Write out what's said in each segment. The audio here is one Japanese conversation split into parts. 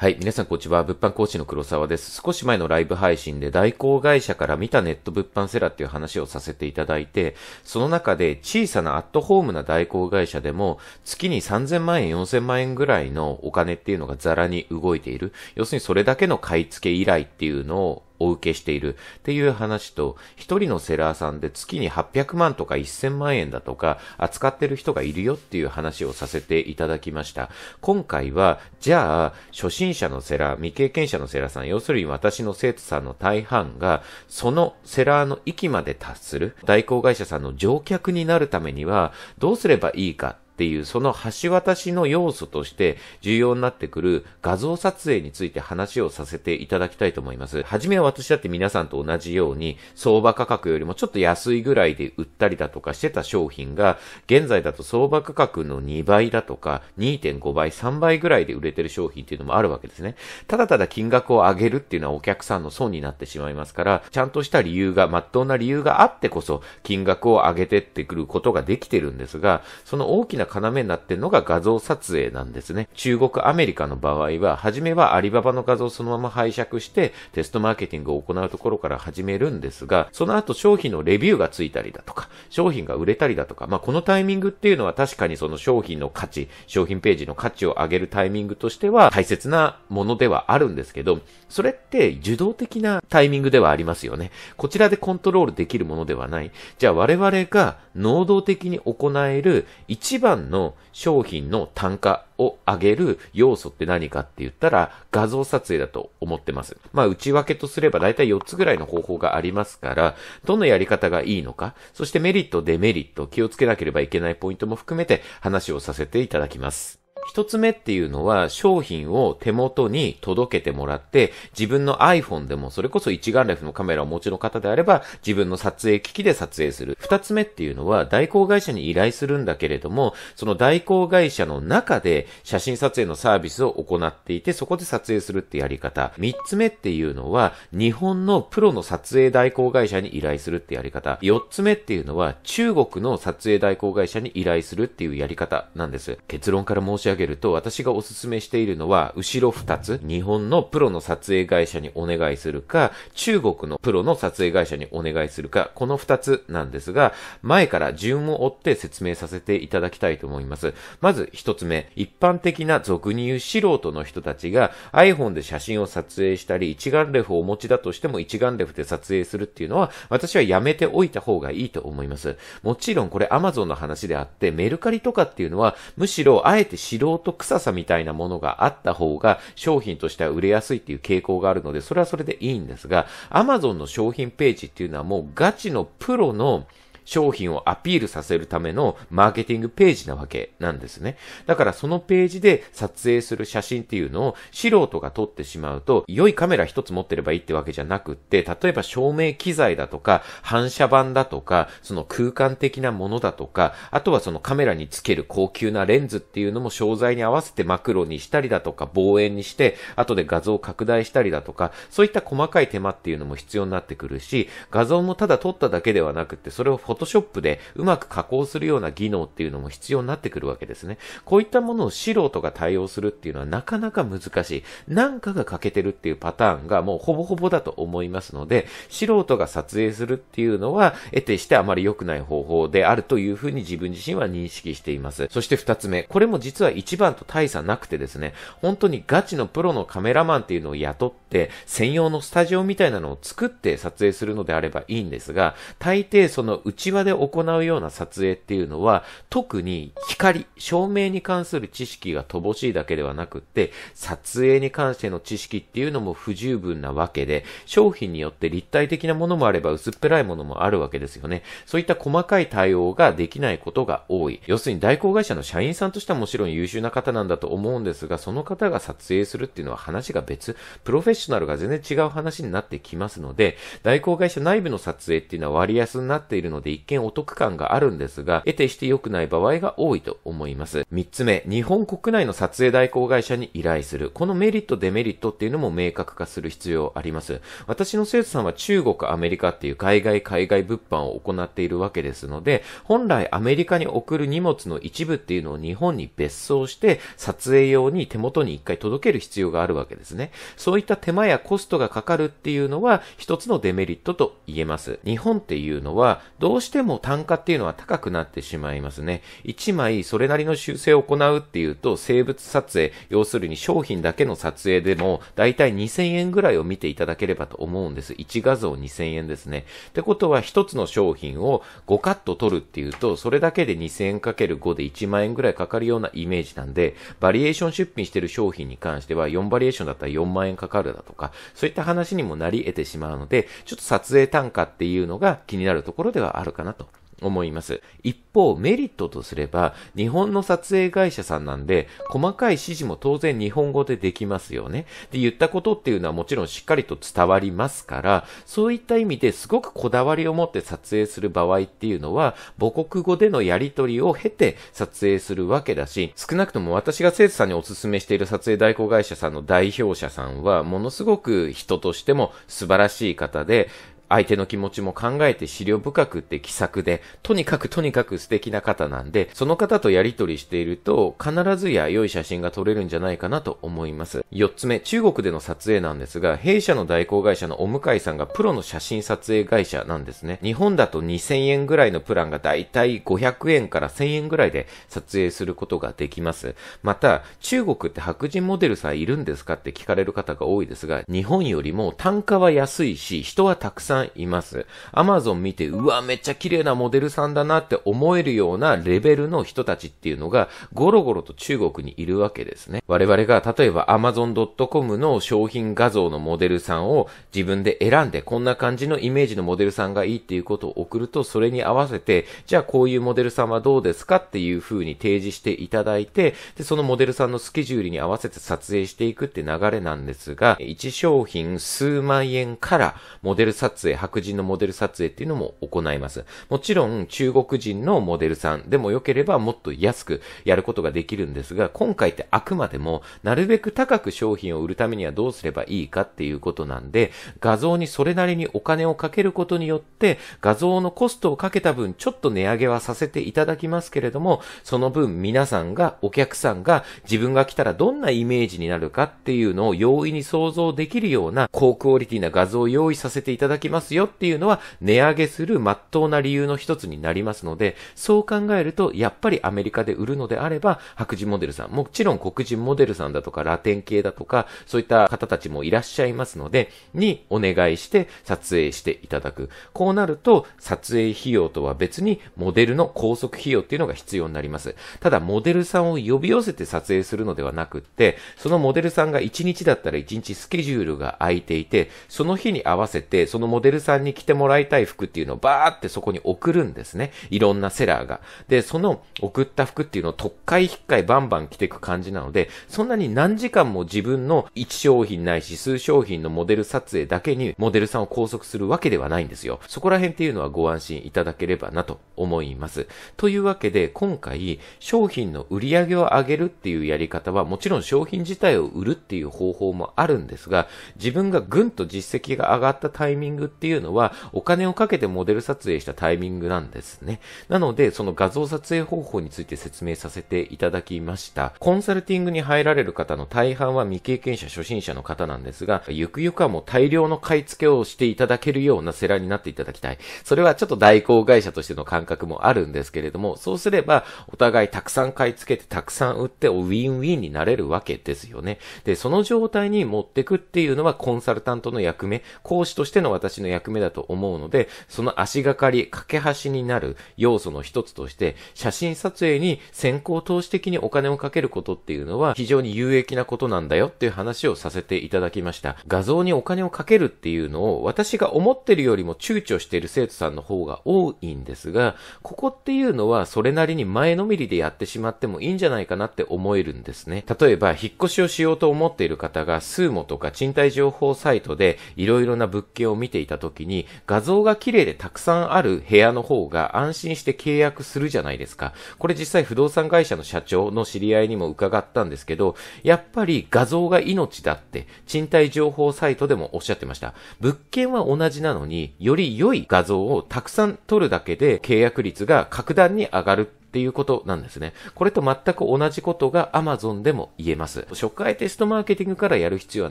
はい。皆さん、こんにちは。物販講師の黒沢です。少し前のライブ配信で代行会社から見たネット物販セラっていう話をさせていただいて、その中で小さなアットホームな代行会社でも月に3000万円、4000万円ぐらいのお金っていうのがザラに動いている。要するにそれだけの買い付け依頼っていうのをお受けしているっていう話と、一人のセラーさんで月に800万とか1000万円だとか扱ってる人がいるよっていう話をさせていただきました。今回は、じゃあ、初心者のセラー、未経験者のセラーさん、要するに私の生徒さんの大半が、そのセラーの域まで達する、代行会社さんの乗客になるためには、どうすればいいかっていう、その橋渡しの要素として重要になってくる画像撮影について話をさせていただきたいと思います。はじめは私だって皆さんと同じように、相場価格よりもちょっと安いぐらいで売ったりだとかしてた商品が、現在だと相場価格の2倍だとか、2.5倍、3倍ぐらいで売れてる商品っていうのもあるわけですね。ただただ金額を上げるっていうのはお客さんの損になってしまいますから、ちゃんとした理由が、まっとうな理由があってこそ、金額を上げてってくることができてるんですが、その大きな要になってるのが画像撮影なんですね。中国、アメリカの場合は、初めはアリババの画像をそのまま拝借してテストマーケティングを行うところから始めるんですが、その後商品のレビューがついたりだとか、商品が売れたりだとか、まあ、このタイミングっていうのは確かにその商品の価値、商品ページの価値を上げるタイミングとしては大切なものではあるんですけど、それって受動的なタイミングではありますよね。こちらでコントロールできるものではない。じゃあ我々が能動的に行える一番番の商品の単価を上げる要素って何かって言ったら画像撮影だと思ってます。まあ内訳とすれば大体4つぐらいの方法がありますから、どのやり方がいいのか、そしてメリット、デメリット、気をつけなければいけないポイントも含めて話をさせていただきます。一つ目っていうのは商品を手元に届けてもらって、自分の iPhone でもそれこそ一眼レフのカメラをお持ちの方であれば、自分の撮影機器で撮影する。二つ目っていうのは代行会社に依頼するんだけれども、その代行会社の中で写真撮影のサービスを行っていて、そこで撮影するってやり方。三つ目っていうのは、日本のプロの撮影代行会社に依頼するってやり方。四つ目っていうのは、中国の撮影代行会社に依頼するっていうやり方なんです。結論から申し上げげると、私がおすすめしているのは、後ろ二つ、日本のプロの撮影会社にお願いするか、中国のプロの撮影会社にお願いするか、この二つなんですが、前から順を追って説明させていただきたいと思います。まず一つ目、一般的な俗に言う素人の人たちが iPhone で写真を撮影したり、一眼レフをお持ちだとしても一眼レフで撮影するっていうのは、私はやめておいた方がいいと思います。もちろんこれ Amazon の話であって、メルカリとかっていうのは、むしろあえて知動と臭さみたいなものがあった方が商品としては売れやすいっていう傾向があるので、それはそれでいいんですが、Amazon の商品ページっていうのはもうガチのプロの商品をアピールさせるためのマーケティングページなわけなんですね。だからそのページで撮影する写真っていうのを素人が撮ってしまうと、良いカメラ一つ持ってればいいってわけじゃなくって、例えば照明機材だとか、反射板だとか、その空間的なものだとか、あとはそのカメラにつける高級なレンズっていうのも商材に合わせてマクロにしたりだとか、望遠にして、後で画像を拡大したりだとか、そういった細かい手間っていうのも必要になってくるし、画像もただ撮っただけではなくて、それをフォトトショップでうまく加工するような技能っていうのも必要になってくるわけですね。こういったものを素人が対応するっていうのはなかなか難しい。なんかが欠けてるっていうパターンがもうほぼほぼだと思いますので、素人が撮影するっていうのは、得てしてあまり良くない方法であるというふうに自分自身は認識しています。そして二つ目、これも実は一番と大差なくてですね、本当にガチのプロのカメラマンっていうのを雇って、専用のスタジオみたいなのを作って撮影するのであればいいんですが、大抵その打内輪で行うような撮影っていうのは、特に光、照明に関する知識が乏しいだけではなくって、撮影に関しての知識っていうのも不十分なわけで、商品によって立体的なものもあれば薄っぺらいものもあるわけですよね。そういった細かい対応ができないことが多い。要するに代行会社の社員さんとしてはもちろん優秀な方なんだと思うんですが、その方が撮影するっていうのは話が別、プロフェッショナルが全然違う話になってきますので、代行会社内部の撮影っていうのは割安になっているので、って一見お得感があるんですが、得てして良くない場合が多いと思います。3つ目、日本国内の撮影代行会社に依頼する。このメリット、デメリットっていうのも明確化する必要あります。私の生徒さんは中国、アメリカっていう海外、海外物販を行っているわけですので、本来アメリカに送る荷物の一部っていうのを日本に別荘して、撮影用に手元に一回届ける必要があるわけですね。そういった手間やコストがかかるっていうのは、一つのデメリットと言えます。日本っていうのは、どううしても単価っていうのは高くなってしまいますね。1枚それなりの修正を行うっていうと、生物撮影、要するに商品だけの撮影でも、だいたい2000円ぐらいを見ていただければと思うんです。1画像2000円ですね。ってことは、1つの商品を5カット取るっていうと、それだけで2000円かける5で1万円ぐらいかかるようなイメージなんで、バリエーション出品してる商品に関しては、4バリエーションだったら4万円かかるだとか、そういった話にもなり得てしまうので、ちょっと撮影単価っていうのが気になるところではあるるかなと思います。一方、メリットとすれば、日本の撮影会社さんなんで、細かい指示も当然日本語でできますよね。で、言ったことっていうのはもちろんしっかりと伝わりますから、そういった意味ですごくこだわりを持って撮影する場合っていうのは、母国語でのやりとりを経て撮影するわけだし、少なくとも私が生徒さんにお勧めしている撮影代行会社さんの代表者さんは、ものすごく人としても素晴らしい方で、相手の気持ちも考えて資料深くって気さくで、とにかくとにかく素敵な方なんで、その方とやりとりしていると、必ずや良い写真が撮れるんじゃないかなと思います。四つ目、中国での撮影なんですが、弊社の代行会社のお向井さんがプロの写真撮影会社なんですね。日本だと2000円ぐらいのプランがだいたい500円から1000円ぐらいで撮影することができます。また、中国って白人モデルさんいるんですかって聞かれる方が多いですが、日本よりも単価は安いし、人はたくさんさんいます。アマゾン見て、うわ、めっちゃ綺麗なモデルさんだなって思えるようなレベルの人たちっていうのが、ゴロゴロと中国にいるわけですね。我々が、例えば amazon.com の商品画像のモデルさんを自分で選んで、こんな感じのイメージのモデルさんがいいっていうことを送ると、それに合わせて、じゃあこういうモデルさんはどうですかっていう風に提示していただいて、で、そのモデルさんのスケジュールに合わせて撮影していくって流れなんですが、1商品数万円からモデル撮影影、白人のモデル撮影っていうのも行います。もちろん、中国人のモデルさんでも良ければもっと安くやることができるんですが、今回ってあくまでも、なるべく高く商品を売るためにはどうすればいいかっていうことなんで、画像にそれなりにお金をかけることによって、画像のコストをかけた分、ちょっと値上げはさせていただきますけれども、その分皆さんが、お客さんが自分が来たらどんなイメージになるかっていうのを容易に想像できるような高クオリティな画像を用意させていただきますますよっていうのは、値上げする真っ当な理由の一つになりますので、そう考えると、やっぱりアメリカで売るのであれば、白人モデルさん、もちろん黒人モデルさんだとか、ラテン系だとか、そういった方たちもいらっしゃいますので、にお願いして撮影していただく。こうなると、撮影費用とは別に、モデルの拘束費用っていうのが必要になります。ただ、モデルさんを呼び寄せて撮影するのではなくって、そのモデルさんが1日だったら1日スケジュールが空いていて、その日に合わせて、そのモデルモデルさんに着てもらいたい服っていうのをバーってそこに送るんですね。いろんなセラーが。で、その送った服っていうのを特会引っかいバンバン着ていく感じなので、そんなに何時間も自分の1商品ないし数商品のモデル撮影だけにモデルさんを拘束するわけではないんですよ。そこら辺っていうのはご安心いただければなと思います。というわけで、今回、商品の売り上げを上げるっていうやり方は、もちろん商品自体を売るっていう方法もあるんですが、自分がぐんと実績が上がったタイミングっていうのは、お金をかけてモデル撮影したタイミングなんですね。なので、その画像撮影方法について説明させていただきました。コンサルティングに入られる方の大半は未経験者、初心者の方なんですが、ゆくゆくはもう大量の買い付けをしていただけるようなセラになっていただきたい。それはちょっと代行会社としての感覚もあるんですけれども、そうすれば、お互いたくさん買い付けて、たくさん売って、ウィンウィンになれるわけですよね。で、その状態に持ってくっていうのはコンサルタントの役目、講師としての私の役目だと思うので、その足がかり、架け橋になる要素の一つとして、写真撮影に先行投資的にお金をかけることっていうのは非常に有益なことなんだよっていう話をさせていただきました。画像にお金をかけるっていうのを私が思ってるよりも躊躇している生徒さんの方が多いんですが、ここっていうのはそれなりに前のめりでやってしまってもいいんじゃないかなって思えるんですね。例えば、引っ越しをしようと思っている方が、スーモとか賃貸情報サイトでいろいろな物件を見ていたた時に、画像が綺麗でたくさんある部屋の方が安心して契約するじゃないですか。これ実際不動産会社の社長の知り合いにも伺ったんですけど、やっぱり画像が命だって、賃貸情報サイトでもおっしゃってました。物件は同じなのに、より良い画像をたくさん撮るだけで契約率が格段に上がるっていうことなんですね。これと全く同じことが Amazon でも言えます。初回テストマーケティングからやる必要は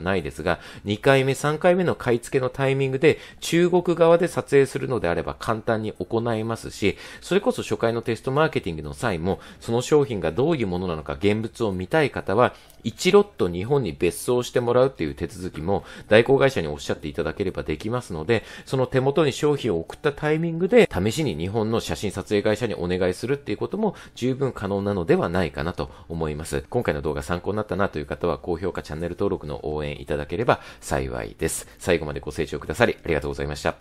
ないですが、2回目、3回目の買い付けのタイミングで中国側で撮影するのであれば簡単に行えますし、それこそ初回のテストマーケティングの際も、その商品がどういうものなのか現物を見たい方は、1ロット日本に別荘してもらうっていう手続きも代行会社におっしゃっていただければできますので、その手元に商品を送ったタイミングで試しに日本の写真撮影会社にお願いするっていうことことも十分可能なのではないかなと思います。今回の動画参考になったなという方は、高評価、チャンネル登録の応援いただければ幸いです。最後までご清聴くださりありがとうございました。